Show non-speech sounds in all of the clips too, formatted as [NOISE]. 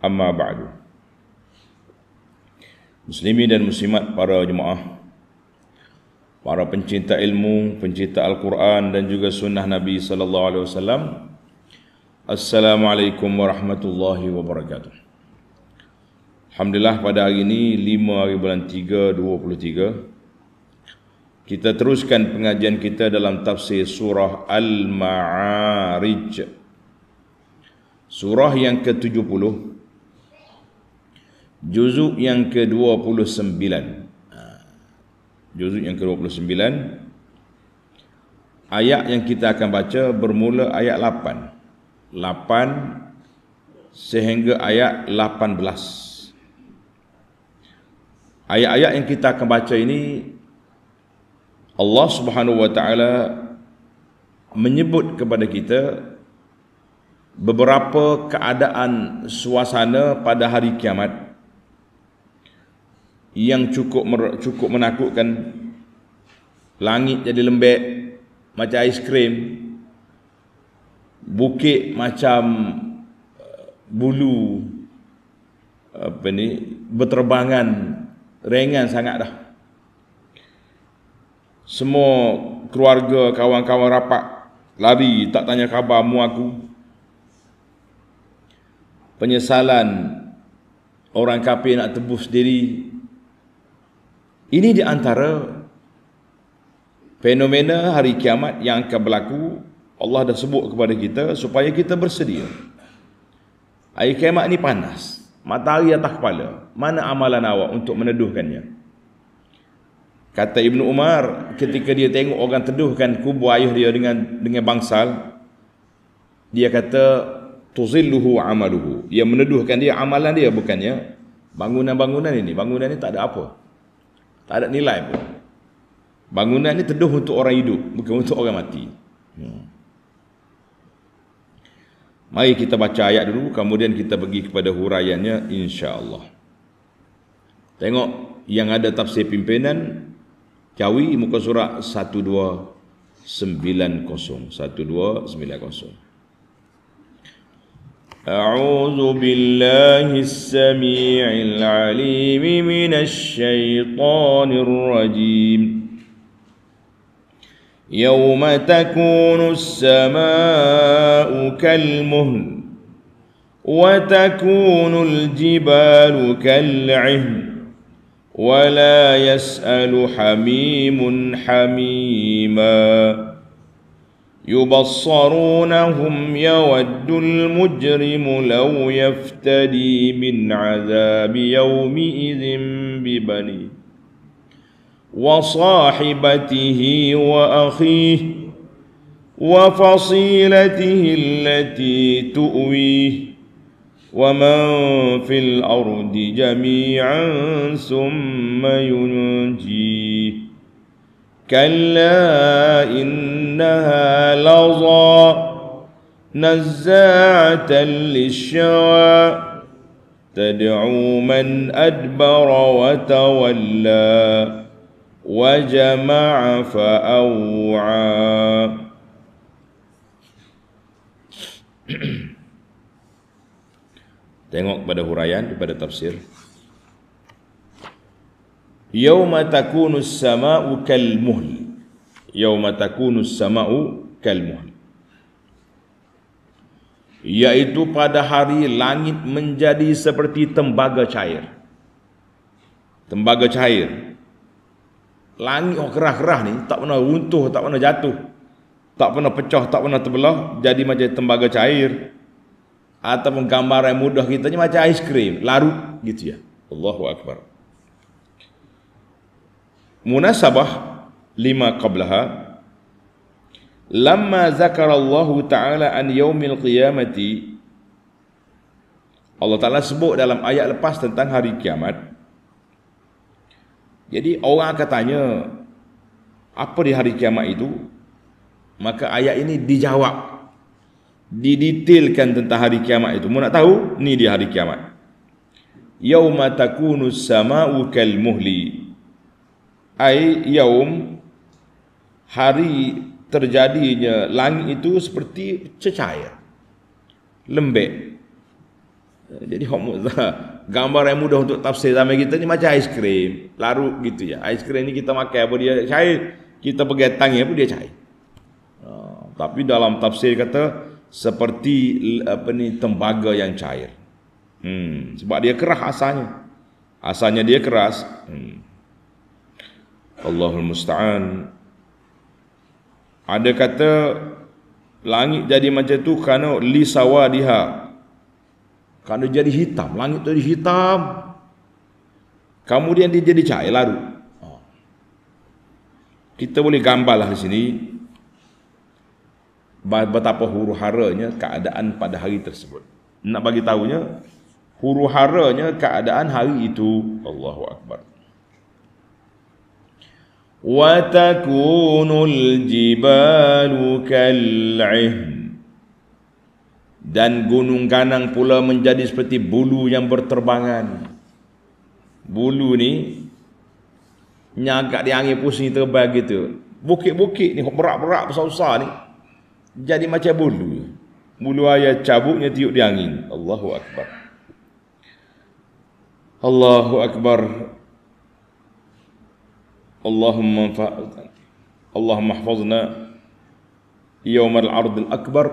Amma ba'du. Muslimi dan muslimat para jemaah, para pencinta ilmu, pencinta Al-Quran dan juga sunnah Nabi sallallahu alaihi wasallam. Assalamualaikum warahmatullahi wabarakatuh. Alhamdulillah pada hari ini 5 hari bulan 3 23 kita teruskan pengajian kita dalam tafsir surah Al-Ma'arij. Surah yang ke-70 juzuk yang ke-29 ha. juzuk yang ke-29 ayat yang kita akan baca bermula ayat 8 8 sehingga ayat 18 ayat-ayat yang kita akan baca ini Allah Subhanahu wa taala menyebut kepada kita beberapa keadaan suasana pada hari kiamat yang cukup cukup menakutkan langit jadi lembek macam aiskrim bukit macam eh, bulu apa ni berterbangan ringan sangat dah semua keluarga kawan-kawan rapat lari tak tanya khabar mu aku penyesalan orang kafir nak tebus diri ini di antara fenomena hari kiamat yang akan berlaku. Allah dah sebut kepada kita supaya kita bersedia. Hari kiamat ni panas. Matahari atas kepala. Mana amalan awak untuk meneduhkannya? Kata Ibnu Umar ketika dia tengok orang teduhkan kubur ayah dia dengan dengan bangsal dia kata tuzilluhu amaluhu. Dia meneduhkan dia amalan dia bukannya bangunan-bangunan ini. Bangunan ini tak ada apa. Tak ada nilai pun. Bangunan ni teduh untuk orang hidup, bukan untuk orang mati. Hmm. Mari kita baca ayat dulu, kemudian kita pergi kepada huraiannya insya-Allah. Tengok yang ada tafsir pimpinan Jawi muka surat 1290 1290 أعوذ بالله السميع العليم من الشيطان الرجيم يوم تكون السماء كالمهل وتكون الجبال كالعهن ولا يسأل حميم حميماً يبصرونهم يود المجرم لو يفتدي من عذاب يومئذ ببنيه وصاحبته واخيه وفصيلته التي تؤويه ومن في الارض جميعا ثم ينجيه كلا ان إنها لظى نزاعة للشوى تدعو من أدبر وتولى وجمع فأوعى Tengok pada huraian pada tafsir. Yauma takunus sama'u kal muhl. yauma takunu samau kalmuhl yaitu pada hari langit menjadi seperti tembaga cair tembaga cair langit oh kerah-kerah ni tak pernah runtuh tak pernah jatuh tak pernah pecah tak pernah terbelah jadi macam tembaga cair ataupun gambaran mudah kita ni macam ais aiskrim larut gitu ya Allahu akbar munasabah lima qablaha lamma zakara Allah taala an yaumil qiyamati Allah taala sebut dalam ayat lepas tentang hari kiamat jadi orang akan tanya apa di hari kiamat itu maka ayat ini dijawab didetailkan tentang hari kiamat itu mau nak tahu ni Di hari kiamat yauma takunu samau kal muhli ai yaum hari terjadinya langit itu seperti cecair lembek jadi [LAUGHS] gambar yang mudah untuk tafsir zaman kita ni macam aiskrim larut gitu ya aiskrim ni kita makan apa dia cair kita pegang ya, apa dia cair ah, tapi dalam tafsir kata seperti apa ni tembaga yang cair hmm, sebab dia keras asalnya asalnya dia keras hmm. Allahul musta'an ada kata langit jadi macam tu kerana lisawadiha. Kerana jadi hitam, langit tu jadi hitam. Kemudian dia jadi cahaya larut. Ha. Kita boleh gambarlah di sini betapa huru haranya keadaan pada hari tersebut. Nak bagi tahunya huru haranya keadaan hari itu Allahu akbar. وتكون الجبال كالعهن dan gunung-ganang pula menjadi seperti bulu yang berterbangan bulu ni nyagak di angin pusing terbang gitu bukit-bukit ni berak-berak besar-besar ni jadi macam bulu bulu ayah cabuknya tiup di angin Allahu Akbar Allahu Akbar Allahumma اللهم Allahumma اللهم احفظنا al العرض akbar.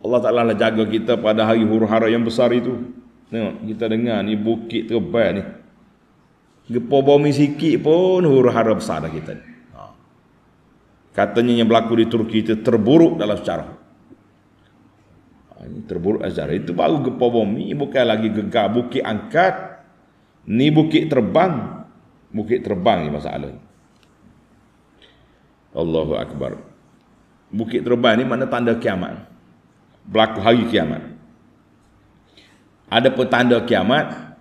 Allah Ta'ala lah jaga kita pada hari huru hara yang besar itu Tengok, kita dengar ni bukit terbal ni Gepo bumi sikit pun huru hara besar dah kita ni ha. Katanya yang berlaku di Turki itu terburuk dalam sejarah ha, ini Terburuk sejarah itu baru gepo bumi Bukan lagi gegar bukit angkat Ni bukit terbang Bukit terbang ni masalahnya Allahu Akbar. Bukit Terbang ni mana tanda kiamat. Berlaku hari kiamat. Ada petanda kiamat,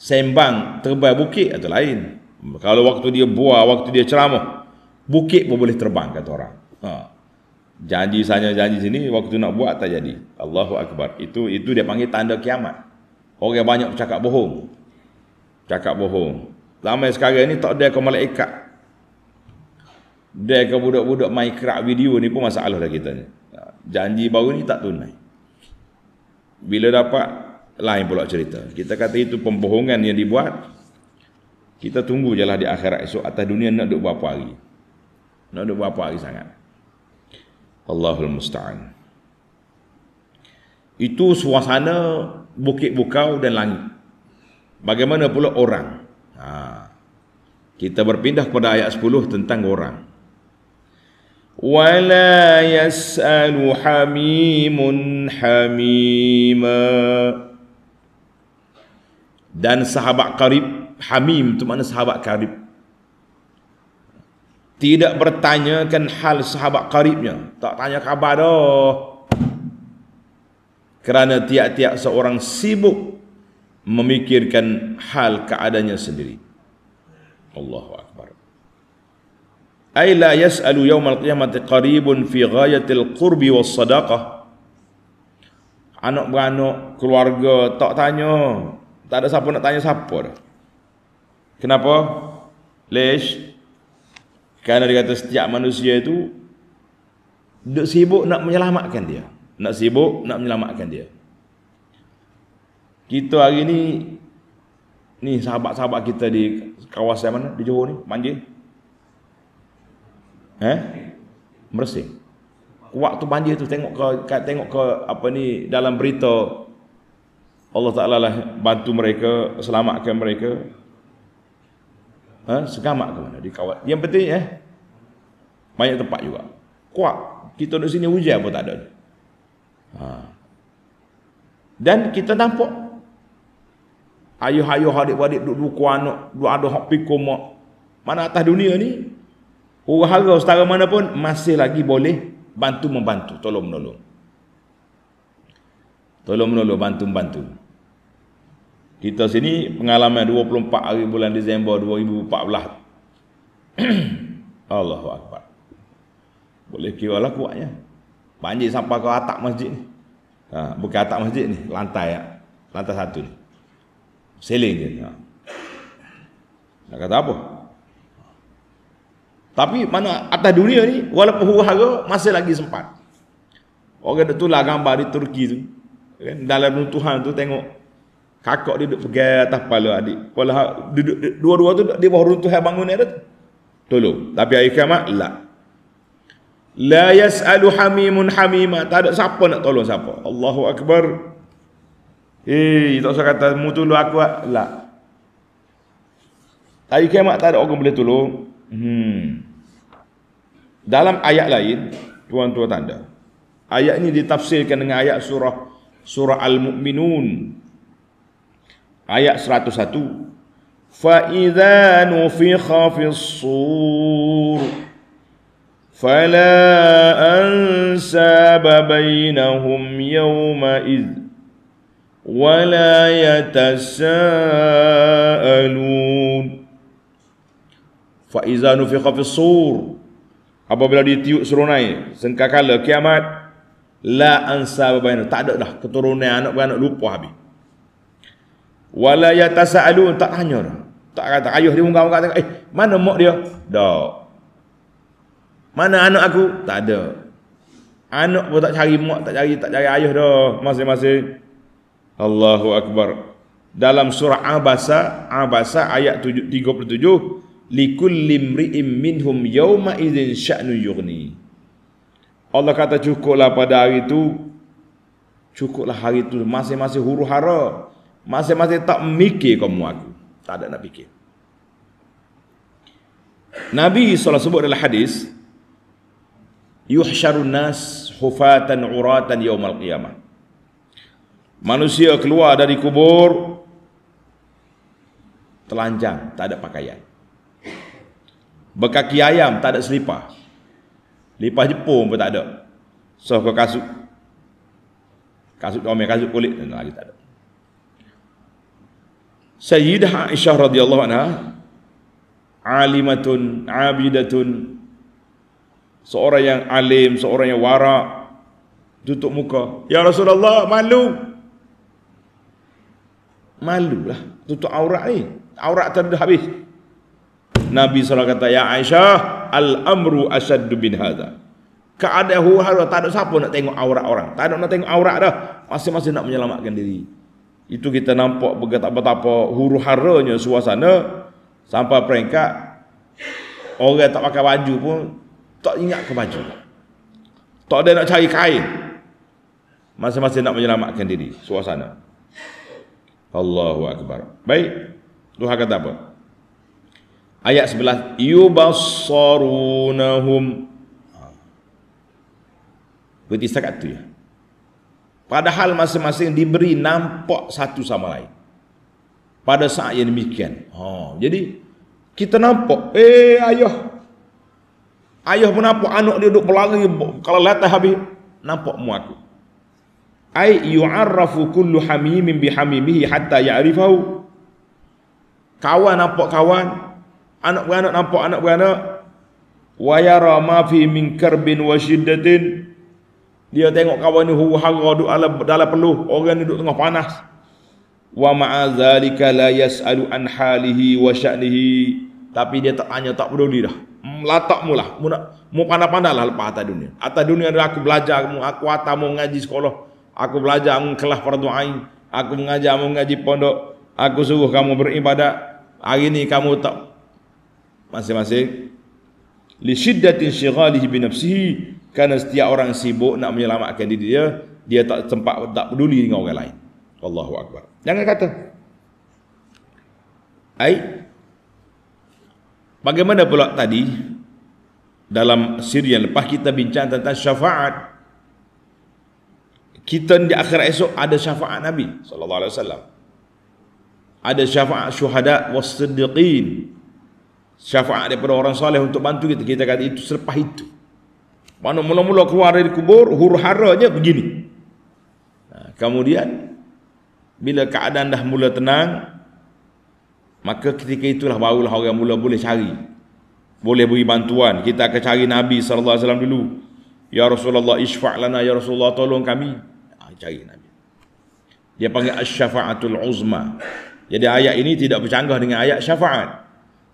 sembang terbang bukit atau lain. Kalau waktu dia buah, waktu dia ceramah, bukit pun boleh terbang kata orang. Ha. Janji sana janji sini waktu nak buat tak jadi. Allahu akbar. Itu itu dia panggil tanda kiamat. Orang banyak cakap bohong. Cakap bohong. Lama sekarang ni tak ada kau malaikat dia ke budak-budak main kerak video ni pun masalah lah kita ni. Ha, janji baru ni tak tunai. Bila dapat, lain pula cerita. Kita kata itu pembohongan yang dibuat. Kita tunggu je lah di akhirat esok atas dunia nak duduk berapa hari. Nak duduk berapa hari sangat. Allahul Musta'an. Itu suasana bukit bukau dan langit. Bagaimana pula orang? Ha. Kita berpindah kepada ayat 10 tentang orang. ولا يسأل حميم حميما dan sahabat karib hamim tu mana sahabat karib tidak bertanyakan hal sahabat karibnya tak tanya khabar dah kerana tiap-tiap seorang sibuk memikirkan hal keadaannya sendiri Allahu akbar ay la yas'alu yawm al-qiyamati qaribun fi ghayatil qurbi was sadaqah anak beranak keluarga tak tanya tak ada siapa nak tanya siapa dah kenapa lesh kerana dia kata setiap manusia itu duk sibuk nak menyelamatkan dia nak sibuk nak menyelamatkan dia kita hari ni ni sahabat-sahabat kita di kawasan mana di Johor ni manje Eh? Meresing. Waktu banjir tu tengok ke tengok ke apa ni dalam berita Allah Taala lah bantu mereka, selamatkan mereka. Eh? segamak ke mana dikawal. Yang penting eh banyak tempat juga. Kuat kita di sini hujan pun tak ada. Ha. Dan kita nampak ayuh-ayuh adik-adik duduk-duduk kuat duduk ada hak pikul Mana atas dunia ni, Hara-hara setara mana pun masih lagi boleh bantu-membantu, tolong-menolong. Tolong-menolong, bantu-membantu. Kita sini pengalaman 24 hari bulan Disember 2014. [CLEARS THROAT] Allahu Akbar. Boleh kira lah kuatnya. Banjir sampai ke atap masjid ni. Ha, bukan atap masjid ni, lantai ya. Lantai satu ni. Seling je. Ha. Nak kata apa? Tapi mana atas dunia ni walaupun huru hara masih lagi sempat. Orang tu lah gambar di Turki tu. Kan? Dalam runtuhan tu tengok kakak dia duduk pegang atas kepala adik. Kepala ha- duduk dua-dua tu di bawah runtuhan bangunan tu. Tolong. Tapi hari kiamat la. La yas'alu hamimun hamima. Tak ada siapa nak tolong siapa. Allahu akbar. Eh, tak usah kata mutul aku lah. Tak kiamat tak ada orang boleh tolong. Hmm. Dalam ayat lain, tuan-tuan tanda. Ayat ini ditafsirkan dengan ayat surah surah Al-Mu'minun. Ayat 101. فَإِذَا نُفِخَ فِي الصُّورِ فلا أنساب بينهم يومئذ ولا يتساءلون فإذا نفخ في sur apabila dia ditiup serunai sengkakala kiamat la ansa babaina tak ada dah keturunan anak anak lupa habis wala yatasaalun tak tanya dah tak kata ayuh dia mengau kata eh mana mak dia dak mana anak aku tak ada anak pun tak cari mak tak cari tak cari ayuh dah masing-masing Allahu akbar dalam surah abasa abasa ayat 37 Likul mri'im minhum yawma idzin sya'nu yughni Allah kata cukuplah pada hari itu cukuplah hari itu masing-masing huru hara masing-masing tak mikir kamu aku tak ada nak fikir Nabi SAW sebut dalam hadis yuhsyarun nas hufatan uratan al qiyamah manusia keluar dari kubur telanjang tak ada pakaian Berkaki ayam tak ada selipar. Lipah Jepun pun tak ada. So kau kasut. Kasut kau ambil kasut kulit dan lagi tak ada. Sayyidah Aisyah radhiyallahu anha alimatun abidatun seorang yang alim, seorang yang warak tutup muka. Ya Rasulullah malu. Malulah tutup aurat ni. Aurat tak habis. Nabi SAW kata Ya Aisyah Al-amru asyaddu bin hadha Keadaan huwara Tak ada siapa nak tengok aurat orang Tak ada nak tengok aurat dah Masing-masing nak menyelamatkan diri Itu kita nampak Betapa-betapa huru haranya suasana Sampai peringkat Orang tak pakai baju pun Tak ingat ke baju Tak ada nak cari kain Masing-masing nak menyelamatkan diri Suasana Allahu Akbar Baik Tuhan kata apa? ayat sebelah yubassarunahum ha. berarti setakat tu ya padahal masing-masing diberi nampak satu sama lain pada saat yang demikian ha jadi kita nampak eh ayah ayah pun nampak anak dia duduk berlari kalau latah habis nampak mu aku ai yu'arrafu kullu hamimin bihamimihi hatta ya'rifahu kawan nampak kawan anak beranak nampak anak beranak wayara ma fi min karbin wa shiddatin dia tengok kawan ni huru hara duk dalam dalam peluh orang ni duk tengah panas wa ma zalika la yasalu an halihi wa sya'nihi tapi dia tak tanya tak peduli dah hmm, latak mula mu nak mu pandai-pandailah lepas atas dunia atas dunia dah aku belajar mu aku atas mu ngaji sekolah aku belajar mu kelas fardu ain aku mengajar mu ngaji pondok aku suruh kamu beribadah hari ni kamu tak masing-masing li shiddati inshighalihi bi nafsihi kerana setiap orang sibuk nak menyelamatkan diri dia dia tak sempat tak peduli dengan orang lain wallahu akbar jangan kata ai bagaimana pula tadi dalam siri yang lepas kita bincang tentang syafaat kita di akhirat esok ada syafaat Nabi sallallahu alaihi wasallam ada syafaat syuhada wasiddiqin syafaat daripada orang soleh untuk bantu kita kita kata itu selepas itu mana mula-mula keluar dari kubur huru-haranya begini ha, kemudian bila keadaan dah mula tenang maka ketika itulah barulah orang mula boleh cari boleh beri bantuan kita akan cari Nabi SAW dulu Ya Rasulullah isfa' lana Ya Rasulullah tolong kami ha, cari Nabi dia panggil asy-syafa'atul uzma jadi ayat ini tidak bercanggah dengan ayat syafaat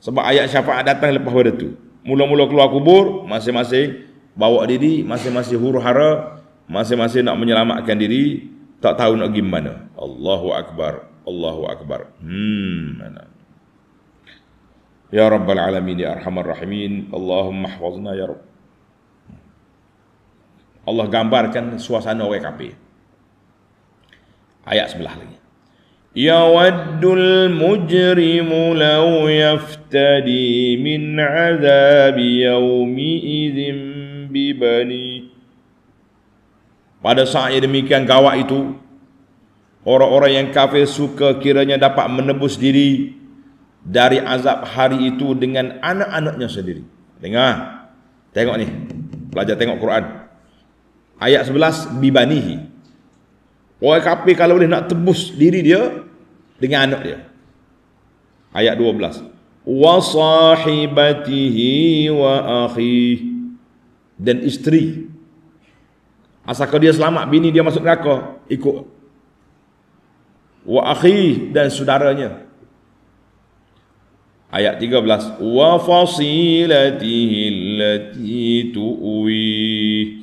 sebab ayat syafaat datang lepas pada tu. Mula-mula keluar kubur, masing-masing bawa diri, masing-masing huru hara, masing-masing nak menyelamatkan diri, tak tahu nak pergi mana. Allahu Akbar, Allahu Akbar. Hmm, mana? Ya Rabbal Alamin, Ya Arhamar Rahimin, Allahumma hafazna Ya Rabb. Allah gambarkan suasana orang kafir. Ayat sebelah lagi. يود المجرم لو يفتدي من عذاب يومئذ ببني Pada saat yang demikian gawat itu Orang-orang yang kafir suka kiranya dapat menebus diri Dari azab hari itu dengan anak-anaknya sendiri Dengar Tengok ni pelajar tengok Quran Ayat 11 Bibanihi Orang kafir kalau boleh nak tebus diri dia dengan anak dia. Ayat 12. Wa sahibatihi wa akhi dan isteri. kalau dia selamat bini dia masuk neraka ikut wa akhi dan saudaranya. Ayat 13. Wa fasilatihi allati tuwi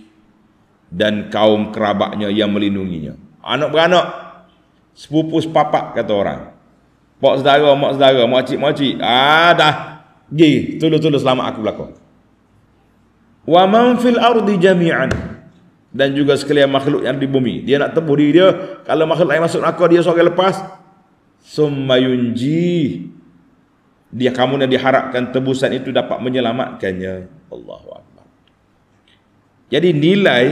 dan kaum kerabatnya yang melindunginya anak beranak sepupu sepapat kata orang pak saudara mak saudara mak cik mak cik ah dah gi tulus tulus. selamat aku belako wa man fil ardi jami'an dan juga sekalian makhluk yang di bumi dia nak tebus diri dia kalau makhluk lain masuk neraka dia seorang lepas summa dia kamu yang diharapkan tebusan itu dapat menyelamatkannya Allahu akbar jadi nilai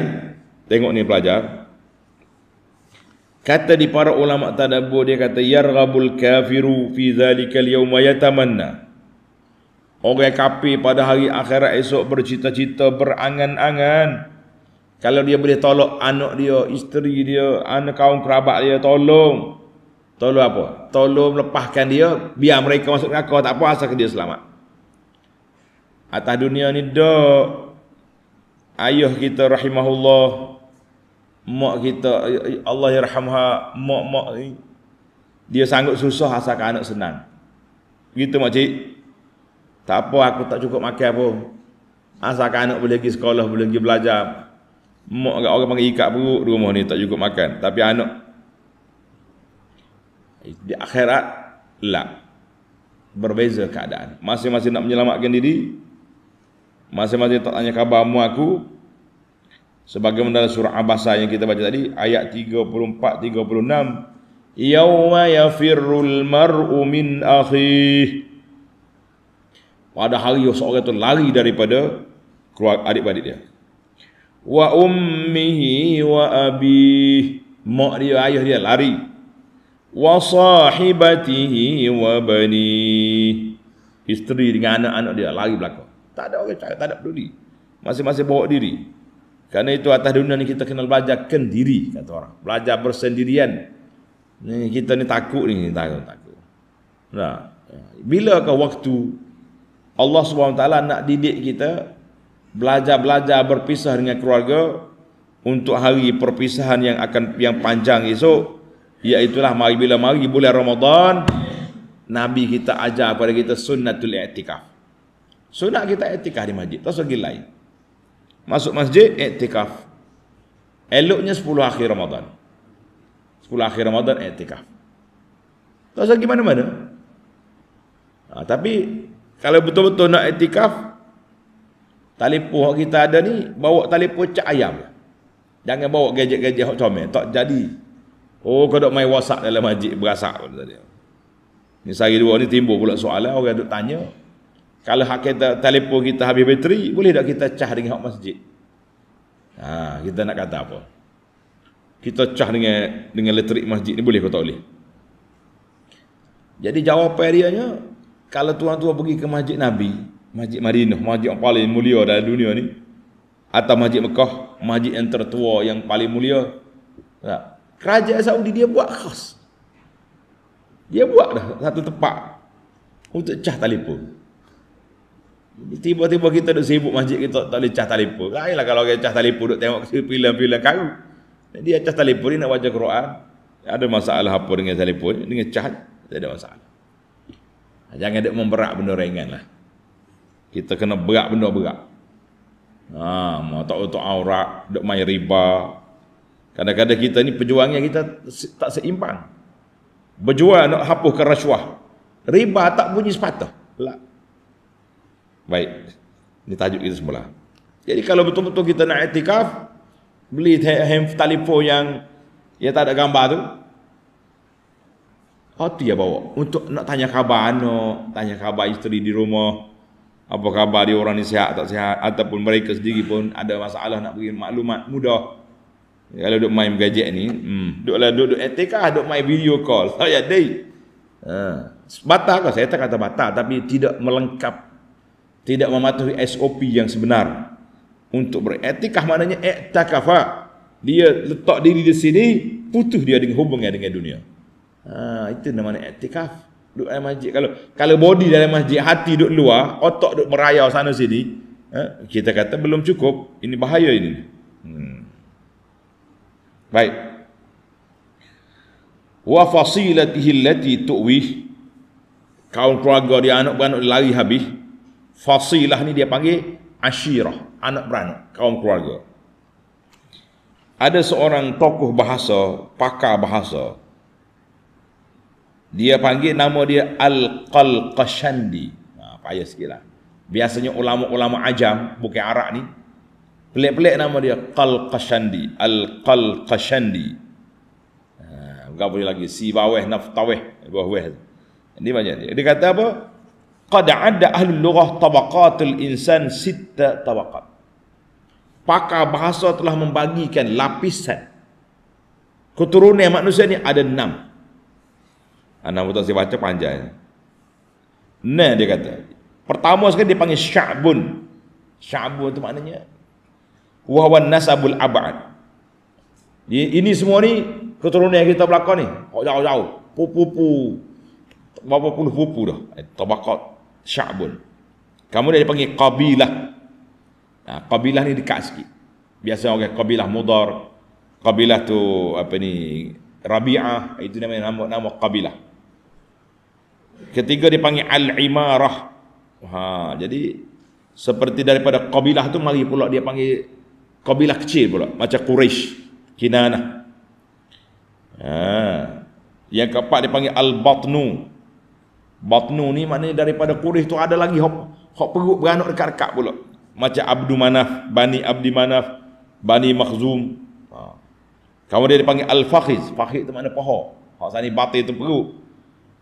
tengok ni pelajar Kata di para ulama tadabbur dia kata yarghabul kafiru fi zalikal yawm yatamanna. Orang kafir pada hari akhirat esok bercita-cita berangan-angan kalau dia boleh tolong anak dia, isteri dia, anak kaum kerabat dia tolong. Tolong apa? Tolong lepaskan dia biar mereka masuk neraka tak apa asal dia selamat. Atas dunia ni dok. Ayuh kita rahimahullah mak kita Allah yarhamha mak mak dia sanggup susah asalkan anak senang gitu mak cik tak apa aku tak cukup makan pun asalkan anak boleh pergi sekolah boleh pergi belajar mak agak orang panggil ikat perut rumah ni tak cukup makan tapi anak di akhirat lah berbeza keadaan masing-masing nak menyelamatkan diri masing-masing tak tanya khabar mu aku Sebagaimana dalam surah Abasa yang kita baca tadi ayat 34 36 yauma yafirrul mar'u min akhihi pada hari seorang itu lari daripada keluarga adik-adik dia wa ummihi wa abi mak dia ayah dia lari wa sahibatihi wa bani isteri dengan anak-anak dia lari belakang tak ada orang cari tak ada peduli masing-masing bawa diri Karena itu atas dunia ni kita kenal belajar kendiri kata orang. Belajar bersendirian. Ni kita ni takut ni, takut takut. Nah, bila ke waktu Allah SWT nak didik kita belajar-belajar berpisah dengan keluarga untuk hari perpisahan yang akan yang panjang esok iaitulah mari bila mari bulan Ramadan Nabi kita ajar kepada kita sunnatul i'tikaf. Sunat kita i'tikaf di masjid, tak usah lain masuk masjid, iktikaf. Eloknya 10 akhir Ramadan. 10 akhir Ramadan, iktikaf. Tak usah pergi mana Ha, tapi, kalau betul-betul nak iktikaf, tali yang kita ada ni, bawa telefon cak ayam. Jangan bawa gadget-gadget yang comel. Tak jadi. Oh, kau duk main wasak dalam masjid, berasak. Ini sehari dua ni timbul pula soalan, orang duk tanya. Kalau hak kita telefon kita habis bateri, boleh tak kita cah dengan hak masjid? Ha, kita nak kata apa? Kita cah dengan dengan elektrik masjid ni boleh ke tak boleh? Jadi jawapan dia kalau tuan-tuan pergi ke Masjid Nabi, Masjid Madinah, masjid yang paling mulia dalam dunia ni atau Masjid Mekah, masjid yang tertua yang paling mulia. Tak? Kerajaan Saudi dia buat khas. Dia buat dah satu tempat untuk cah telefon. Tiba-tiba kita duduk sibuk masjid kita tak boleh cah telefon. Lainlah kalau kita cah telefon duduk tengok filem-filem kau. Jadi cah telefon ni nak baca Quran. Ada masalah apa dengan telefon ni? Dengan cah tak ada masalah. Jangan duk memberat benda ringan lah. Kita kena berak benda berak. Ha, mau tak untuk aurat, duk main riba. Kadang-kadang kita ni perjuangan kita tak seimbang. Berjuang nak hapuskan rasuah. Riba tak bunyi sepatah. Lah Baik. Ini tajuk itu semula. Jadi kalau betul-betul kita nak etikaf, beli telefon yang yang tak ada gambar tu, Oh tu ya bawa untuk nak tanya khabar no, tanya khabar isteri di rumah. Apa khabar dia orang ni sihat tak sihat ataupun mereka sendiri pun ada masalah nak bagi maklumat mudah. Kalau duk main gadget ni, hmm, duklah duk lah duk etika duk main video call. [LAUGHS] Saya so, yeah, day. Ha. Batal ke? Saya tak kata batal tapi tidak melengkap tidak mematuhi SOP yang sebenar untuk beretikah maknanya iktakafa dia letak diri di sini putus dia dengan hubungan dengan dunia ha, itu namanya iktikaf duduk dalam masjid kalau kalau body dalam masjid hati duduk luar otak duduk merayau sana sini ha, kita kata belum cukup ini bahaya ini hmm. baik wa fasilatihi allati tuwi kaum keluarga dia anak-anak lari habis fasilah ni dia panggil asyirah, anak beranak, kaum keluarga. Ada seorang tokoh bahasa, pakar bahasa. Dia panggil nama dia Al-Qalqashandi. Nah, ha, payah sikit lah. Biasanya ulama-ulama ajam, bukan Arab ni. Pelik-pelik nama dia Qalqashandi. Al-Qalqashandi. Ha, bukan boleh lagi. Si baweh naftaweh. Baweh. Ini macam ni. Dia kata apa? Qad adda ahli lughah tabaqatul insan sitta tabaqat. Pakar bahasa telah membagikan lapisan. Keturunan manusia ni ada enam. Anak mutan saya baca panjang. Nah dia kata. Pertama sekali dia panggil sya'bun. Sya'bun itu maknanya. Wahwan nasabul ab'ad. Ini semua ni keturunan yang kita belakang ni. Jauh-jauh. Pupu-pupu. Berapa puluh pupu dah. Eh, Tabakat. Sya'bun. Kamu dia dipanggil Qabilah. Ha, qabilah ni dekat sikit. Biasa orang okay, Qabilah Mudar. Qabilah tu apa ni Rabi'ah. Itu namanya nama, nama Qabilah. Ketiga dia panggil Al-Imarah. Ha, jadi seperti daripada Qabilah tu mari pula dia panggil Qabilah kecil pula. Macam Quraisy, Kinanah. Ha. Yang keempat dia panggil Al-Batnu. Batnu ni maknanya daripada Quraisy tu ada lagi hok hok perut beranak dekat-dekat pula. Macam Abdu Manaf, Bani Abdi Manaf, Bani Makhzum. Ha. Kamu dia dipanggil Al-Fakhiz. Fakhiz tu makna paha. Hak sana batil tu perut.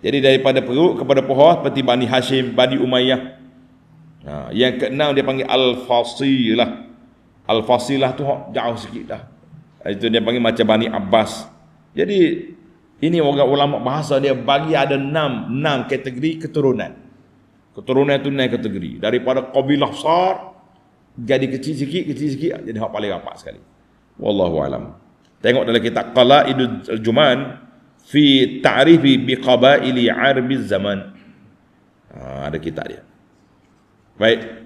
Jadi daripada perut kepada paha seperti Bani Hashim, Bani Umayyah. Ha. Yang keenam dia panggil Al-Fasilah. Al-Fasilah tu hok jauh sikit dah. Ha, itu dia panggil macam Bani Abbas. Jadi ini orang ulama bahasa dia bagi ada enam, enam kategori keturunan. Keturunan itu enam kategori. Daripada kabilah besar, jadi kecil sikit, kecil sikit, jadi hak paling rapat sekali. Wallahu alam. Tengok dalam kitab Qala Idul Juman fi ta'rifi bi qabaili arbi zaman. Ha, ada kitab dia. Baik.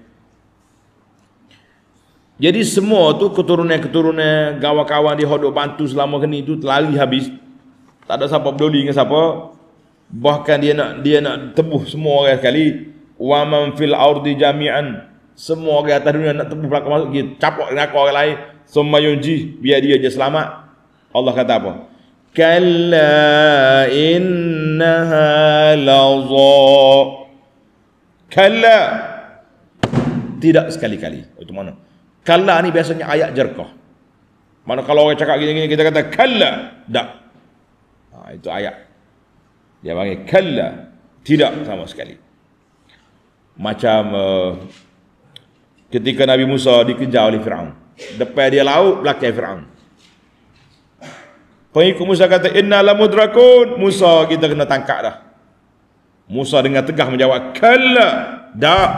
Jadi semua tu keturunan-keturunan gawa kawan di hodok bantu selama ini tu telali habis tak ada siapa peduli dengan siapa bahkan dia nak dia nak tebuh semua orang sekali wa man fil ardi jami'an semua orang atas dunia nak tebuh belakang masuk dia capok dengan aku orang lain summa yunji biar dia je selamat Allah kata apa kalla innaha lazza kalla tidak sekali-kali itu mana kalla ni biasanya ayat jerkah mana kalau orang cakap gini-gini kita kata kalla tak Ha, itu ayat. Dia panggil kalla. Tidak sama sekali. Macam uh, ketika Nabi Musa dikejar oleh Fir'aun. Depan dia laut, belakang Fir'aun. Pengikut Musa kata, Inna lamudrakun. Musa kita kena tangkap dah. Musa dengan tegah menjawab, Kalla. Dah.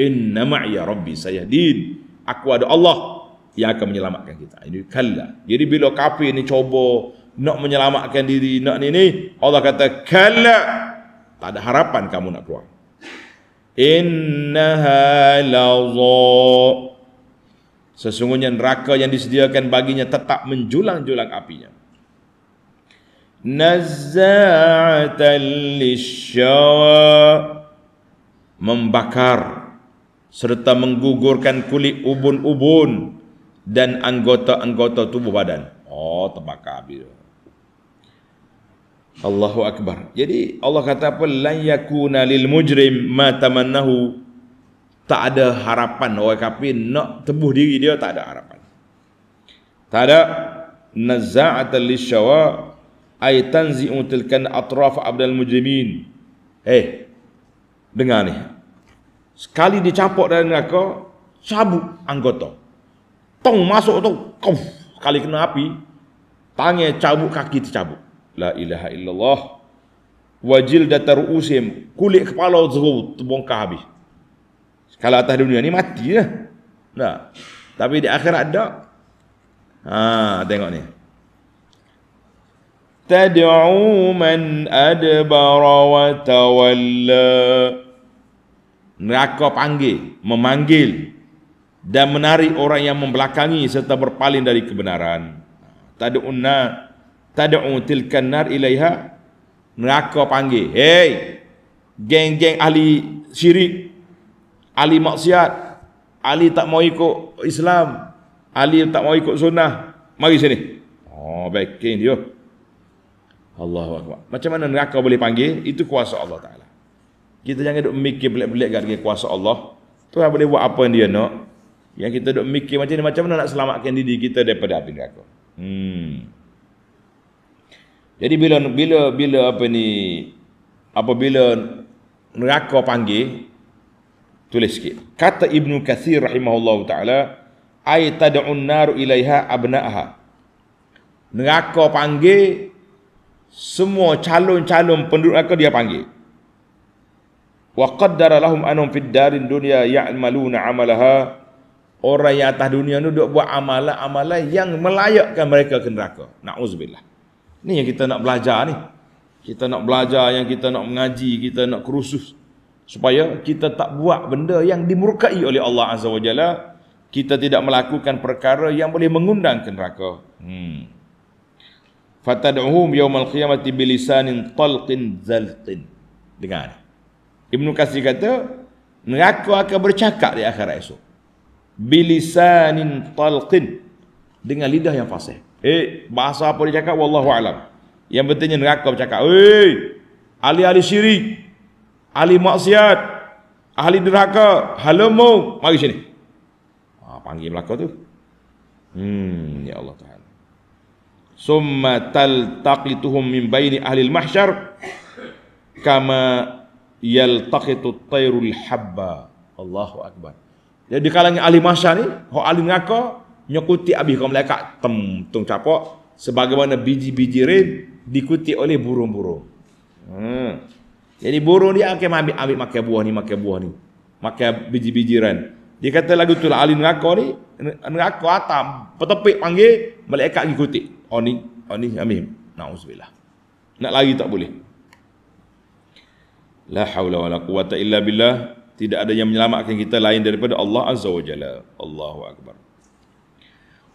Inna ma'ya rabbi sayadid. Aku ada Allah yang akan menyelamatkan kita. Ini kalla. Jadi bila kafir ni cuba nak menyelamatkan diri nak ni ni Allah kata kala tak ada harapan kamu nak keluar innaha lazo sesungguhnya neraka yang disediakan baginya tetap menjulang-julang apinya nazza'atan lishawa membakar serta menggugurkan kulit ubun-ubun dan anggota-anggota tubuh badan oh terbakar habis Allahu akbar. Jadi Allah kata apa? La yakuna lil mujrim ma tamannahu. Tak ada harapan orang kafir nak tebus diri dia tak ada harapan. Tak ada nazza'atan lisyawa ay tanzi'u tilkan atraf abdal mujrimin. Eh. Dengar ni. Sekali dicampak dalam neraka, cabut anggota. Tong masuk tu, kuf. sekali kena api, tangan cabut kaki tercabut la ilaha illallah wajil datar ru'usim kulit kepala zuhur terbongkar habis kalau atas dunia ni mati lah nah. tapi di akhirat tak ha tengok ni tad'u man adbara wa tawalla neraka panggil memanggil dan menarik orang yang membelakangi serta berpaling dari kebenaran tad'u nas tad'u tilkan nar ilaiha neraka panggil hey geng-geng ahli syirik ahli maksiat ahli tak mau ikut Islam ahli tak mau ikut sunnah mari sini oh backing dia Allahu akbar macam mana neraka boleh panggil itu kuasa Allah taala kita jangan duk mikir belak-belak dengan kuasa Allah Tuhan boleh buat apa yang dia nak yang kita duk mikir macam ni macam mana nak selamatkan diri kita daripada api neraka hmm jadi bila bila bila apa ni apabila neraka panggil tulis sikit. Kata Ibnu Katsir rahimahullahu taala ay tad'un naru ilaiha abnaha Neraka panggil semua calon-calon penduduk neraka dia panggil. Wa qaddara lahum anhum fid darin dunya ya'maluna 'amalaha. Orang yang atas dunia ni duk buat amalan-amalan yang melayakkan mereka ke neraka. Nauzubillah. Ini yang kita nak belajar ni. Kita nak belajar yang kita nak mengaji, kita nak kerusus. Supaya kita tak buat benda yang dimurkai oleh Allah Azza wa Jalla. Kita tidak melakukan perkara yang boleh mengundang ke neraka. Hmm. Fatad'uhum yawmal qiyamati bilisanin talqin zaltin Dengar. Ibn Qasri kata, neraka akan bercakap di akhirat esok. Bilisanin talqin. Dengan lidah yang fasih. Eh, bahasa apa dia cakap? Wallahu alam. Yang pentingnya neraka bercakap. Eh, ahli-ahli syirik, ahli maksiat, ahli neraka, halamu, mari sini. Ha, panggil belaka tu. Hmm, ya Allah Tuhan. Summa taltaqituhum min baini ahli al-mahsyar kama yaltaqitu tayrul habba. Allahu akbar. Jadi kalangan ahli mahsyar ni, ahli neraka, nyokutik habis kau malaikat tem tung capo sebagaimana biji-biji red dikuti oleh burung-burung. Hmm. Jadi burung dia akan ambil ambil makan buah ni, makan buah ni. Makan biji-bijiran. Dia kata lagu tu lah, alin neraka ni, neraka atas, petepik panggil, malaikat pergi kutik. Oh ni, oh ni, amin. Na'udzubillah. Nak lari tak boleh. La haula wa la quwata illa billah. Tidak ada yang menyelamatkan kita lain daripada Allah Azza wa Jalla. Allahu Akbar.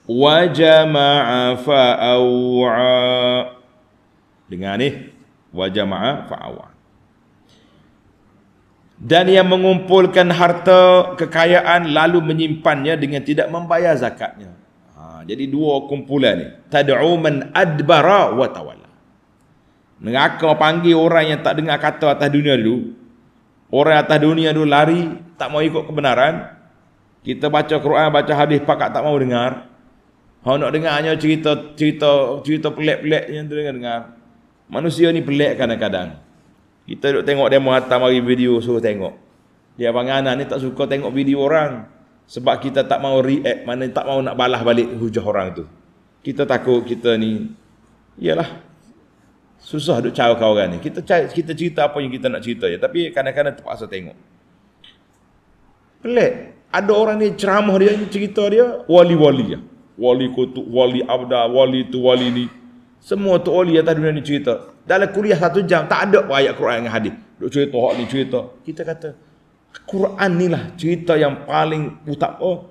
Wajama'a fa'awa'a Dengar ni Wajama'a fa'awa'a dan yang mengumpulkan harta kekayaan lalu menyimpannya dengan tidak membayar zakatnya. Ha, jadi dua kumpulan ni. Tad'u man adbara wa tawala. Neraka panggil orang yang tak dengar kata atas dunia dulu. Orang atas dunia dulu lari, tak mau ikut kebenaran. Kita baca Quran, baca hadis, pakak tak mau dengar. Hau nak dengar dengarnya cerita cerita cerita pelik-pelik yang dengar dengar. Manusia ni pelik kadang-kadang. Kita dok tengok demo hatam hari video suruh tengok. Dia abang anak ni tak suka tengok video orang sebab kita tak mau react, mana tak mau nak balas balik hujah orang tu. Kita takut kita ni iyalah susah dok cari kau orang ni. Kita kita cerita apa yang kita nak cerita je tapi kadang-kadang terpaksa tengok. Pelik. Ada orang ni ceramah dia, cerita dia wali-wali je. Ya wali kutu, wali abda, wali tu, wali ni. Semua tu wali atas dunia ni cerita. Dalam kuliah satu jam, tak ada pun ayat Quran dengan hadis. Duk cerita, hak ni cerita. Kita kata, Quran ni lah cerita yang paling utap. Oh,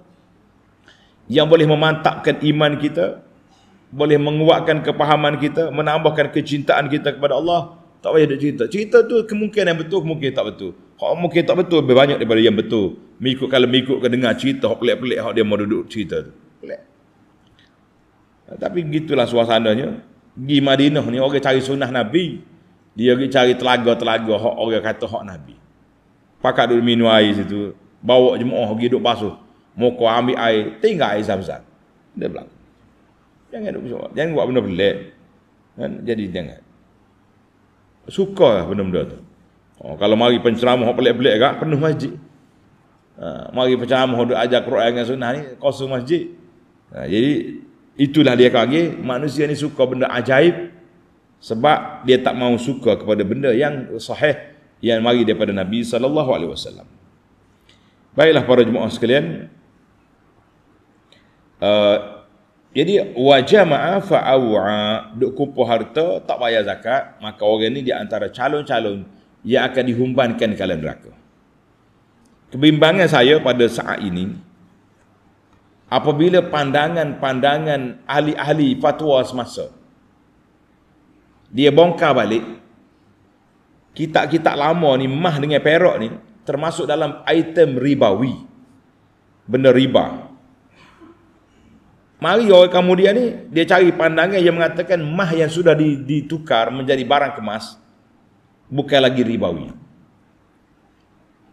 yang boleh memantapkan iman kita, boleh menguatkan kepahaman kita, menambahkan kecintaan kita kepada Allah. Tak payah duk cerita. Cerita tu kemungkinan yang betul, kemungkinan tak betul. Hak mungkin tak betul, lebih banyak daripada yang betul. Mengikut kalau mengikut dengar cerita, hak pelik-pelik, hak dia mau duduk cerita tu. Pelik. Tapi gitulah suasananya. Di Madinah ni orang cari sunnah Nabi. Dia pergi cari telaga-telaga hak orang kata hak Nabi. Pakat dulu minum air situ. Bawa jemaah pergi duduk basuh. Muka ambil air. Tinggal air zam-zam. Dia bilang. Jangan duduk bersama. Jangan buat benda pelik. Kan? Jadi jangan. Suka lah benda-benda tu. Oh, kalau mari penceramah yang pelik-pelik kan, penuh masjid. Ha, mari penceramah yang ajak Quran dengan sunnah ni, kosong masjid. Ha, jadi, Itulah dia kata okay? manusia ni suka benda ajaib sebab dia tak mau suka kepada benda yang sahih yang mari daripada Nabi saw. Baiklah para jemaah sekalian. Uh, jadi wajah maaf fa'a'a duk kumpul harta tak bayar zakat maka orang ni di antara calon-calon yang akan dihumbankan kalian dalam Kebimbangan saya pada saat ini apabila pandangan-pandangan ahli-ahli fatwa semasa dia bongkar balik kitab-kitab lama ni mah dengan perak ni termasuk dalam item ribawi benda riba mari orang kemudian ni dia cari pandangan yang mengatakan mah yang sudah ditukar menjadi barang kemas bukan lagi ribawi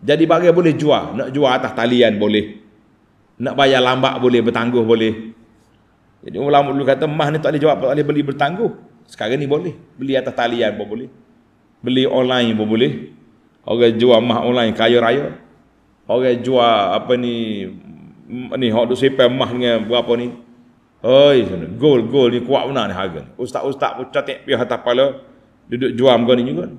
jadi bagai boleh jual nak jual atas talian boleh nak bayar lambat boleh, bertangguh boleh. Jadi ulama dulu kata mah ni tak boleh jawab, tak boleh beli bertangguh. Sekarang ni boleh. Beli atas talian pun boleh. Beli online pun boleh. Orang jual mah online kaya raya. Orang jual apa ni ni orang duk sepai mah dengan berapa ni. Oi, gol gol ni kuat benar ni harga. Ustaz-ustaz pun catik pihak atas kepala duduk jual muka ni juga.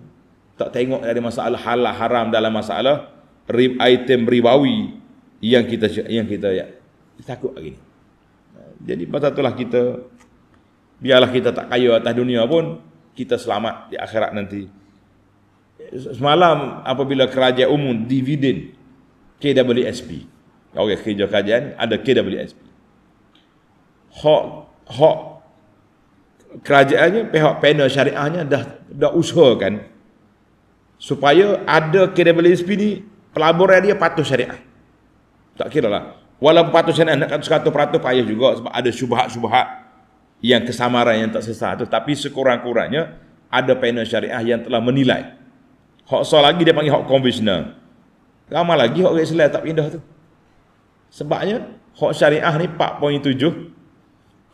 Tak tengok ada masalah halal haram dalam masalah rib item ribawi yang kita yang kita ya, takut hari Jadi pasal itulah kita biarlah kita tak kaya atas dunia pun kita selamat di akhirat nanti. Semalam apabila kerajaan umum dividen KWSP. okay kerja kerajaan ada KWSP. Hak hak kerajaannya pihak panel syariahnya dah dah usahakan supaya ada KWSP ni pelaburan dia patuh syariah. Tak kira lah. Walaupun patut saya nak kata sekatu peratus payah juga sebab ada syubhat-syubhat yang kesamaran yang tak sesah tu. Tapi sekurang-kurangnya ada panel syariah yang telah menilai. Hak sah lagi dia panggil hak konvensional. Ramai lagi hak Islam tak pindah tu. Sebabnya hak syariah ni 4.7.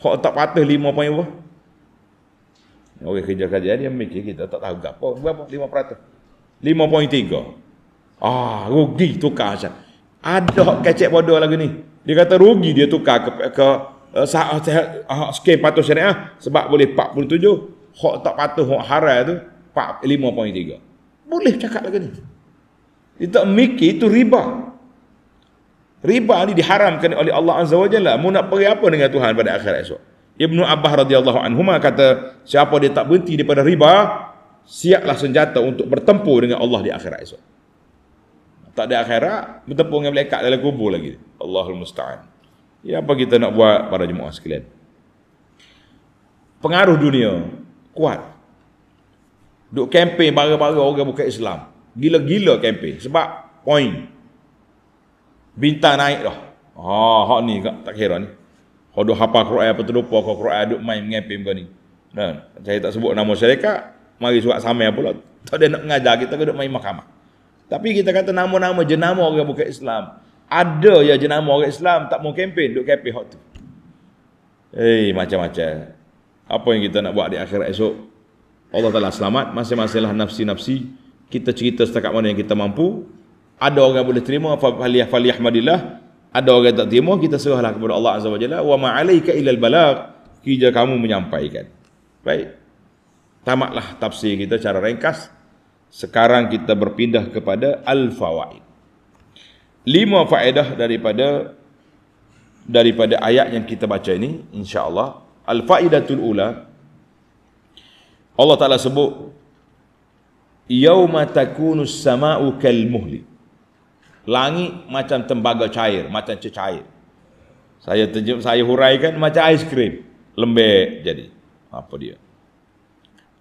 Hak tak patuh 5.5. Orang okay, kerja kerja dia mikir kita tak tahu gapo berapa 5%. 5.3. Ah rugi tukar syariah ada kecek bodoh lagi ni. Dia kata rugi dia tukar ke ke uh, uh, skim patuh syariah sebab boleh 47. Hak tak patuh hak haram tu 5.3. Boleh cakap lagi ni. Dia tak mikir itu riba. Riba ni diharamkan oleh Allah Azza wa Jalla. Mu nak pergi apa dengan Tuhan pada akhirat esok? Ibnu Abbas radhiyallahu anhu kata, siapa dia tak berhenti daripada riba, siaplah senjata untuk bertempur dengan Allah di akhirat esok tak ada akhirat, bertepung dengan malaikat dalam kubur lagi. Allahul musta'an. Ya apa kita nak buat pada jemaah sekalian? Pengaruh dunia kuat. Duk kempen bara-bara orang bukan Islam. Gila-gila kempen sebab poin bintang naik dah. Ha, oh, hak ni tak kira ni. Kau duk hafal Quran apa terlupa kau Quran duk main mengempen kau ni. Dan saya tak sebut nama syarikat, mari surat sama pula. Tak ada nak mengajar kita ke main mahkamah. Tapi kita kata nama-nama jenama orang bukan Islam. Ada ya jenama orang Islam tak mau kempen, duk kempen hot tu. Eh, macam-macam. Apa yang kita nak buat di akhirat esok? Allah Ta'ala selamat, Masih masinglah nafsi-nafsi. Kita cerita setakat mana yang kita mampu. Ada orang yang boleh terima, faliyah faliyah madillah. Ada orang yang tak terima, kita serahlah kepada Allah Azza wa Jalla. Wa ma'alaika ilal balak. kerja kamu menyampaikan. Baik. Tamatlah tafsir kita cara ringkas. Sekarang kita berpindah kepada al-fawaid. Lima faedah daripada daripada ayat yang kita baca ini insya-Allah al-faidatul ula Allah Taala sebut yauma takunu samau kal muhli langit macam tembaga cair macam cecair saya terjem saya huraikan macam aiskrim lembek jadi apa dia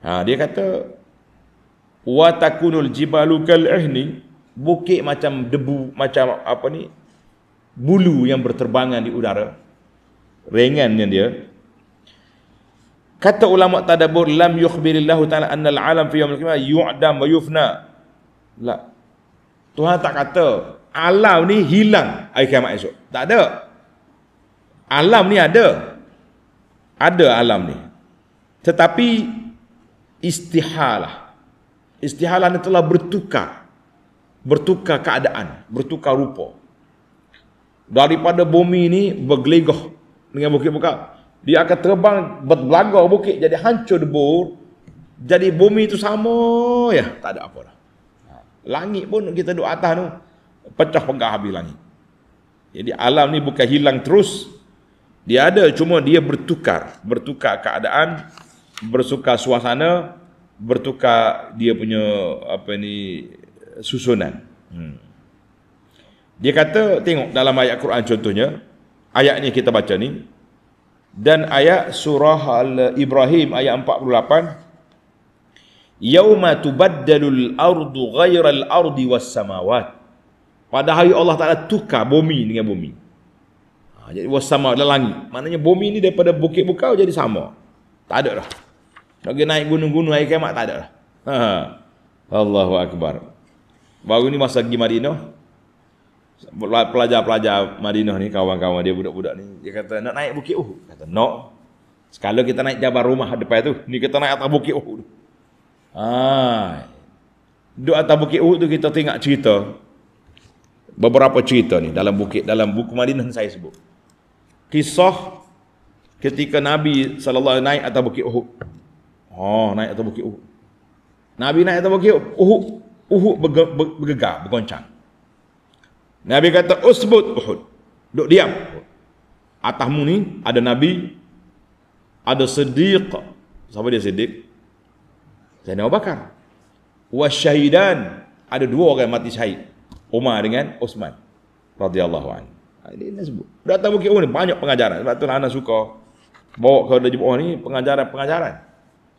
ha dia kata wa takunul jibalu kal ihni bukit macam debu macam apa ni bulu yang berterbangan di udara ringannya dia kata ulama tadabbur lam yukhbirillahu ta'ala annal alam fi yaumil qiyamah yu'dam wa yufna la Tuhan tak kata alam ni hilang hari kiamat esok tak ada alam ni ada ada alam ni tetapi istihalah istihalan telah bertukar bertukar keadaan bertukar rupa daripada bumi ini bergeligoh dengan bukit buka dia akan terbang berbelaga bukit jadi hancur debur jadi bumi itu sama ya tak ada apa dah langit pun kita duduk atas tu pecah pegah habis langit jadi alam ni bukan hilang terus dia ada cuma dia bertukar bertukar keadaan bersuka suasana bertukar dia punya apa ni susunan. Hmm. Dia kata tengok dalam ayat Quran contohnya ayat ni kita baca ni dan ayat surah Al-Ibrahim ayat 48 Yauma tubaddalul ardu ghairal ardi was samawat. Pada hari Allah Taala tukar bumi dengan bumi. Ha, jadi was sama dalam langit. Maknanya bumi ni daripada bukit bukau jadi sama. Tak ada dah. Nak pergi naik gunung-gunung air kemak tak ada lah. Ha. Allahu Akbar. Baru ni masa pergi Madinah. Pelajar-pelajar Madinah ni, kawan-kawan dia, budak-budak ni. Dia kata, nak naik bukit Uhud. Kata, no. Sekala kita naik jabar rumah depan tu, ni kita naik atas bukit Uhud. Ha. Duduk atas bukit Uhud tu kita tengok cerita. Beberapa cerita ni dalam bukit, dalam buku Madinah saya sebut. Kisah ketika Nabi SAW naik atas bukit Uhud. Oh, naik atas bukit Uhud. Nabi naik atas bukit Uhud. Uhud bergegar, bergoncang. Nabi kata, usbud Uhud. Duduk diam. Atasmu ni ada Nabi, ada sediq. Siapa dia sediq? Zainal Bakar. Wasyahidan. Ada dua orang yang mati syahid. Umar dengan Osman. Radiyallahu anhu. Ah, ini nak sebut. Datang Bukit Uhud ni banyak pengajaran. Sebab tu lah anak suka bawa ke Dajib Uhud ni pengajaran-pengajaran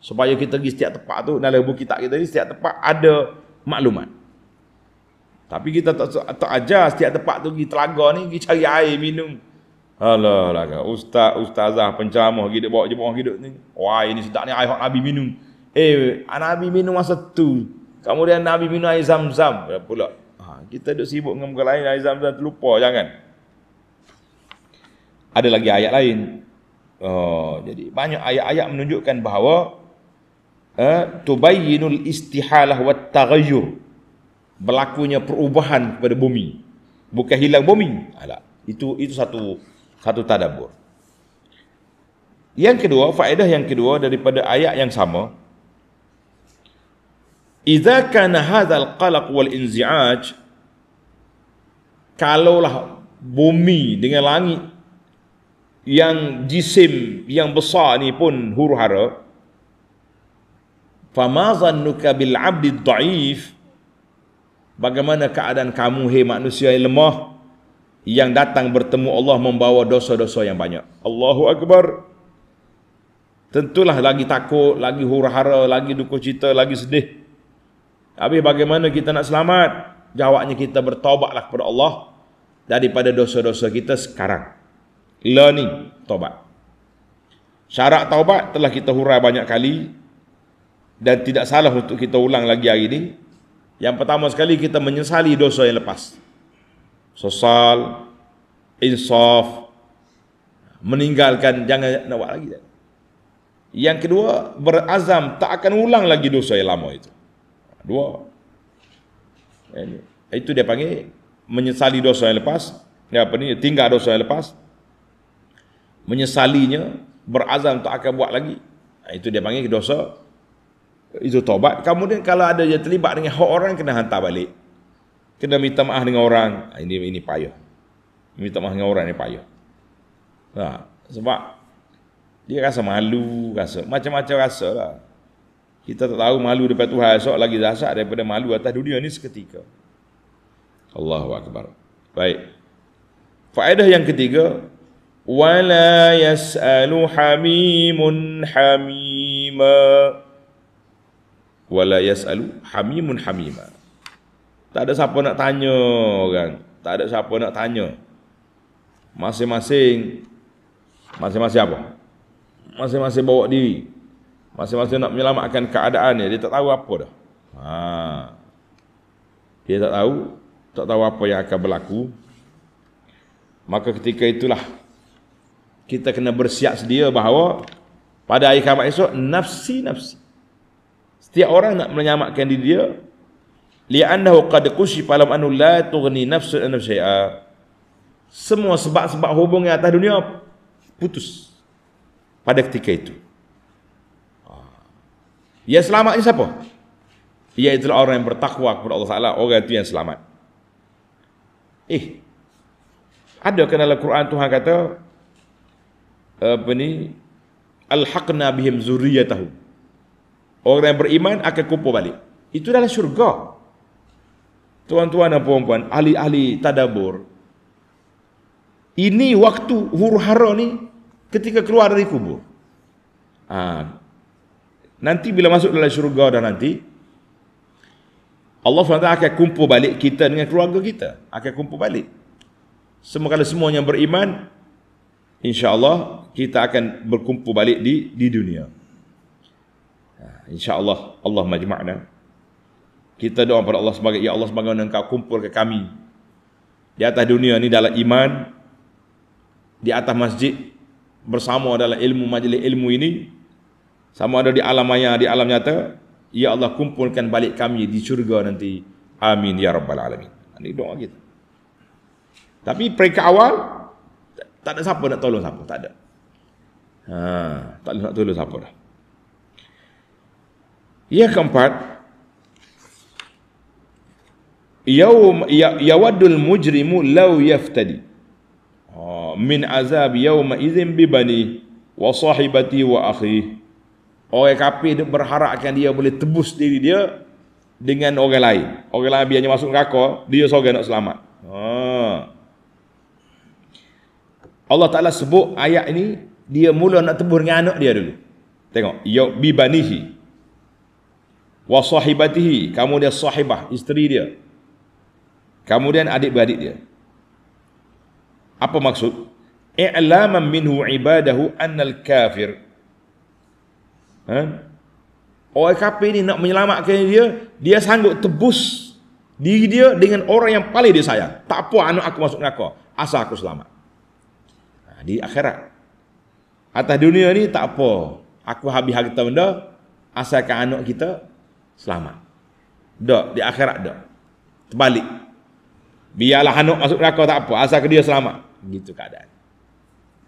supaya kita pergi setiap tempat tu dalam buku kitab kita ni setiap tempat ada maklumat tapi kita tak tak ajar setiap tempat tu pergi telaga ni pergi cari air minum Alah, alah, ustaz, ustazah, penceramah, kita bawa jemaah hidup ni. Wah, ini sedap ni, air hak Nabi minum. Eh, Nabi minum masa tu. Kemudian Nabi minum air zam-zam. Ya, pula. Ha, kita duduk sibuk dengan muka lain, air zam-zam terlupa, jangan. Ada lagi ayat lain. Oh, jadi, banyak ayat-ayat menunjukkan bahawa eh, tubayyinul istihalah wat taghayyur berlakunya perubahan kepada bumi bukan hilang bumi alah ha, itu itu satu satu tadabbur yang kedua faedah yang kedua daripada ayat yang sama idza kana hadzal qalaq wal inzi'aj kalaulah bumi dengan langit yang jisim yang besar ni pun huru-hara Fama zannuka bil abdi da'if Bagaimana keadaan kamu hei manusia yang lemah Yang datang bertemu Allah membawa dosa-dosa yang banyak Allahu Akbar Tentulah lagi takut, lagi hurahara, lagi duka cita, lagi sedih Habis bagaimana kita nak selamat Jawabnya kita bertobatlah kepada Allah Daripada dosa-dosa kita sekarang Learning, tobat Syarat taubat telah kita hurai banyak kali dan tidak salah untuk kita ulang lagi hari ini. Yang pertama sekali kita menyesali dosa yang lepas. Sosal, insaf, meninggalkan jangan nak buat lagi. Yang kedua, berazam tak akan ulang lagi dosa yang lama itu. Dua. Itu dia panggil menyesali dosa yang lepas. Ya apa ni? Tinggal dosa yang lepas. Menyesalinya, berazam tak akan buat lagi. Itu dia panggil dosa itu tobat. Kemudian kalau ada yang terlibat dengan hak orang kena hantar balik. Kena minta maaf dengan orang. Ah, ini ini payah. Minta maaf dengan orang ni payah. Ha, sebab dia rasa malu, rasa macam-macam rasa lah. Kita tak tahu malu daripada Tuhan esok lagi zasak daripada malu atas dunia ni seketika. Allahu Akbar. Baik. Faedah yang ketiga. وَلَا يَسْأَلُ حَمِيمٌ حَمِيمًا wala yasalu hamimun hamima. Tak ada siapa nak tanya kan Tak ada siapa nak tanya. Masing-masing masing-masing apa? Masing-masing bawa diri. Masing-masing nak menyelamatkan keadaan dia, dia tak tahu apa dah. Ha. Dia tak tahu, tak tahu apa yang akan berlaku. Maka ketika itulah kita kena bersiap sedia bahawa pada hari kiamat esok nafsi nafsi Tiap orang nak menyamakkan diri dia li'annahu qad kushifa lam anu la tughni nafsu an nafsiha. Semua sebab-sebab hubungan atas dunia putus pada ketika itu. Ya selamat ni siapa? Ia itulah orang yang bertakwa kepada Allah Ta'ala. Orang itu yang selamat. Eh. Ada kan dalam Quran Tuhan kata. Apa ni? Al-haqna bihim zuriyatahu. Orang yang beriman akan kumpul balik. Itu dalam syurga. Tuan-tuan dan puan-puan, ahli-ahli tadabur. Ini waktu huru hara ni ketika keluar dari kubur. Ha. Nanti bila masuk dalam syurga dah nanti, Allah SWT akan kumpul balik kita dengan keluarga kita. Akan kumpul balik. Semua kalau semua yang beriman, insyaAllah kita akan berkumpul balik di di dunia. Ha, InsyaAllah Allah majma'na Kita doa kepada Allah sebagai Ya Allah sebagai kau kumpul ke kami Di atas dunia ini dalam iman Di atas masjid Bersama dalam ilmu majlis ilmu ini Sama ada di alam maya Di alam nyata Ya Allah kumpulkan balik kami di syurga nanti Amin Ya Rabbal Alamin Ini doa kita Tapi peringkat awal Tak ada siapa nak tolong siapa Tak ada ha, Tak ada nak tolong siapa dah yang keempat, yawm ya, yawadul mujrimu law yaftadi ah, min azab yawm izin bibani wa sahibati wa akhi orang kafir berharapkan dia boleh tebus diri dia dengan orang lain orang lain biarnya masuk neraka dia seorang nak selamat ah. Allah Ta'ala sebut ayat ini dia mula nak tebus dengan anak dia dulu tengok yawm bibanihi wa sahibatihi dia sahibah isteri dia kemudian adik-beradik dia apa maksud i'laman minhu ibadahu annal kafir ha? orang kafir ni nak menyelamatkan dia dia sanggup tebus diri dia dengan orang yang paling dia sayang tak apa anak aku masuk neraka asal aku selamat ha, di akhirat atas dunia ni tak apa aku habis harta benda asalkan anak kita selamat. Tak, di akhirat tak. Terbalik. Biarlah hanuk masuk neraka tak apa, asal ke dia selamat. Gitu keadaan.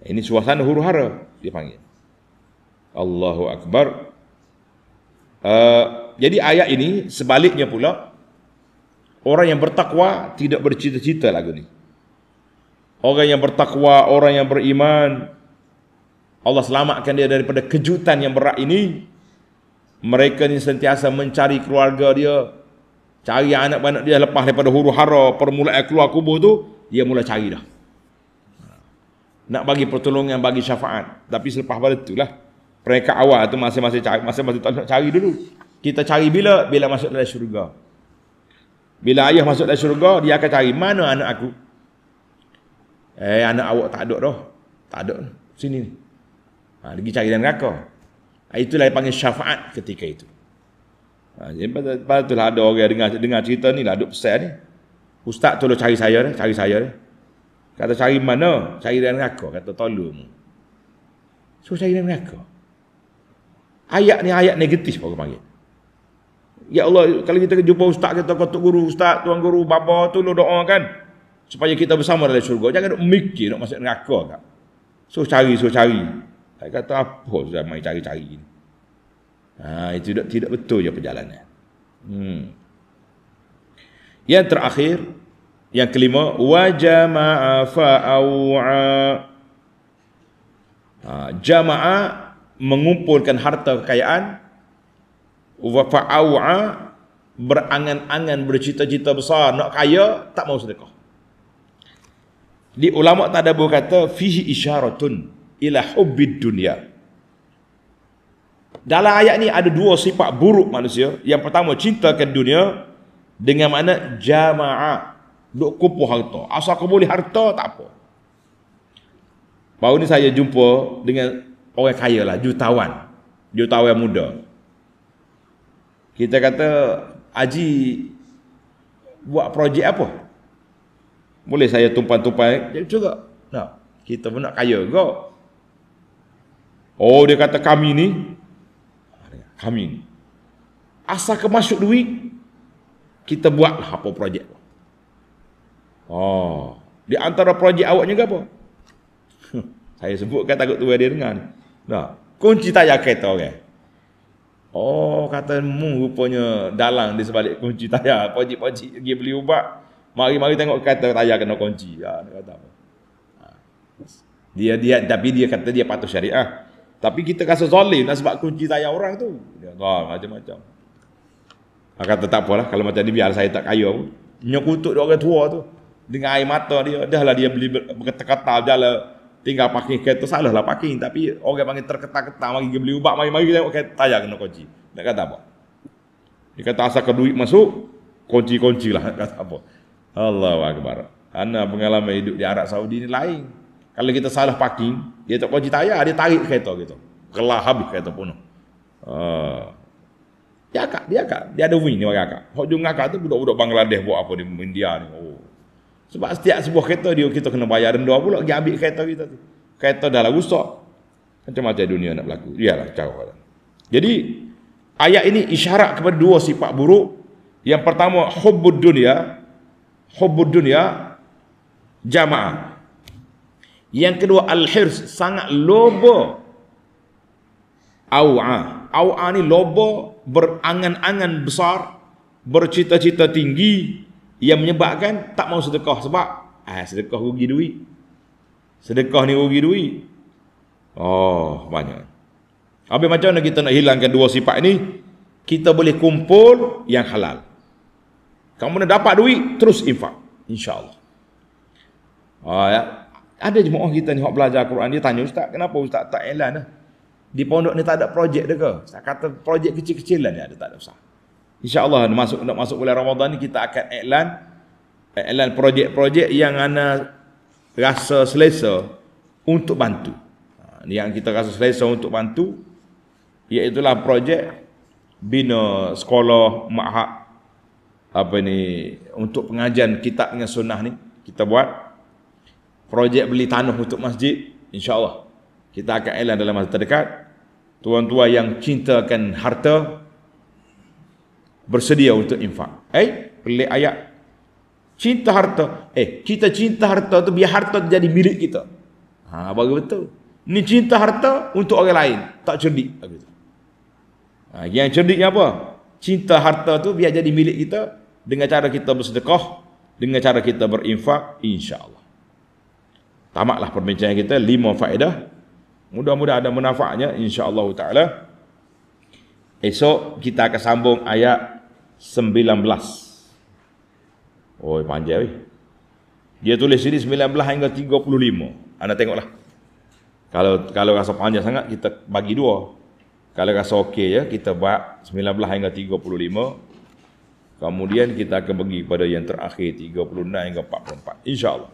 Eh, ini suasana huru hara dia panggil. Allahu Akbar. Uh, jadi ayat ini sebaliknya pula orang yang bertakwa tidak bercita-cita lagu ni. Orang yang bertakwa, orang yang beriman Allah selamatkan dia daripada kejutan yang berat ini mereka ni sentiasa mencari keluarga dia. Cari anak-anak dia lepas daripada huru hara permulaan keluar kubur tu, dia mula cari dah. Nak bagi pertolongan, bagi syafaat. Tapi selepas pada tu lah. Mereka awal tu masing-masing cari, masing-masing tak nak cari dulu. Kita cari bila? Bila masuk dalam syurga. Bila ayah masuk dalam syurga, dia akan cari mana anak aku? Eh, anak awak tak ada dah. Tak ada. Sini ni. Ha, lagi cari dan neraka. Ah, itulah yang panggil syafaat ketika itu. Ah, jadi pada itulah ada orang yang dengar, dengar cerita ni lah, duduk pesan ni. Ustaz tolong lah cari saya ni, cari saya ni. Kata cari mana? Cari dalam neraka. Kata tolong. So cari dalam neraka. Ayat ni ayat negatif orang panggil. Ya Allah, kalau kita jumpa ustaz kita, kotak guru, ustaz, tuan guru, bapa, tolong doa kan. Supaya kita bersama dalam syurga. Jangan duk mikir nak masuk neraka tak. So cari, so cari. Saya kata apa sudah mai cari-cari ini. Ha, itu tidak tidak betul je perjalanan. Hmm. Yang terakhir, yang kelima, wa jama'a fa'aw'a. Ha, jama'a mengumpulkan harta kekayaan. Wa fa'aw'a berangan-angan, bercita-cita besar, nak kaya, tak mau sedekah. Di ulama' tak ada kata, fihi isyaratun ila hubbid dunya. Dalam ayat ni ada dua sifat buruk manusia. Yang pertama cinta ke dunia dengan makna jamaa duk kumpul harta. Asal kau boleh harta tak apa. Baru ni saya jumpa dengan orang kaya lah, jutawan. Jutawan muda. Kita kata, Haji buat projek apa? Boleh saya tumpang-tumpang? juga. Nah, kita pun nak kaya juga. Oh dia kata kami ni Kami ni Asal kemasuk duit Kita buat lah apa projek Oh Di antara projek awak juga apa [LAUGHS] Saya sebut kata takut tuan dia dengar ni Nah, kunci tayar kereta orang. Okay? Oh, kata mu rupanya dalang di sebalik kunci tayar. Pakcik-pakcik pergi beli ubat. Mari-mari tengok kata tayar kena kunci. Ah, dia kata apa. Ah. Dia, dia, tapi dia kata dia patuh syariah. Tapi kita rasa zalim lah sebab kunci saya orang tu. Ya Allah, macam-macam. Dia kata tak apalah kalau macam ni biar saya tak kaya pun. Nyokutuk dia orang tua tu. Dengan air mata dia, dah lah dia beli berkata-kata berjalan. Tinggal parking kereta, salah lah parking. Tapi orang panggil terketak-ketak, mari beli ubat, mari mari tengok kereta yang kena kunci. Nak kata apa? Dia kata asal ke duit masuk, kunci-kunci lah. [LAUGHS] Kata apa? Allahu Akbar. Ana pengalaman hidup di Arab Saudi ni lain. Kalau kita salah parking, dia tak kunci tayar, dia tarik kereta gitu. Kelah habis kereta penuh. Uh, dia akak, dia kak, Dia ada wing ni orang akak. Hak jumlah akak tu budak-budak Bangladesh buat apa di India ni. Oh. Sebab setiap sebuah kereta dia kita kena bayar denda pula pergi ambil kereta kita tu. Kereta dah rusak. Lah Macam-macam dunia nak berlaku. Iyalah cara Jadi ayat ini isyarat kepada dua sifat buruk. Yang pertama hubbud dunia. Hubbud dunia jamaah. Yang kedua al-hirs sangat lobo. Au'a. Au'a ni lobo berangan-angan besar, bercita-cita tinggi yang menyebabkan tak mau sedekah sebab ah sedekah rugi duit. Sedekah ni rugi duit. Oh, banyak. Habis macam mana kita nak hilangkan dua sifat ini? Kita boleh kumpul yang halal. Kamu nak dapat duit, terus infak. InsyaAllah. Oh, ya. Ada jemaah kita ni, yang belajar Quran, dia tanya ustaz, kenapa ustaz tak elan lah? Di pondok ni tak ada projek dia ke? Ustaz kata projek kecil-kecil lah ni ada, tak ada usah. InsyaAllah nak masuk, masuk bulan Ramadan ni kita akan elan elan projek-projek yang ana rasa selesa untuk bantu. Ha, yang kita rasa selesa untuk bantu iaitulah projek bina sekolah ma'had apa ni untuk pengajian kitab dengan sunnah ni kita buat projek beli tanah untuk masjid insyaallah kita akan elan dalam masa terdekat tuan-tuan yang cintakan harta bersedia untuk infak eh pelik ayat cinta harta eh kita cinta harta tu biar harta tu jadi milik kita ha bagi betul ni cinta harta untuk orang lain tak cerdik begitu ha, yang cerdiknya apa cinta harta tu biar jadi milik kita dengan cara kita bersedekah dengan cara kita berinfak insyaallah tamatlah perbincangan kita lima faedah mudah-mudahan ada manfaatnya insya-Allah taala esok kita akan sambung ayat 19 oi panjang weh dia tulis sini 19 hingga 35 anda tengoklah kalau kalau rasa panjang sangat kita bagi dua kalau rasa okey ya kita buat 19 hingga 35 Kemudian kita akan bagi pada yang terakhir 36 hingga 44. Allah.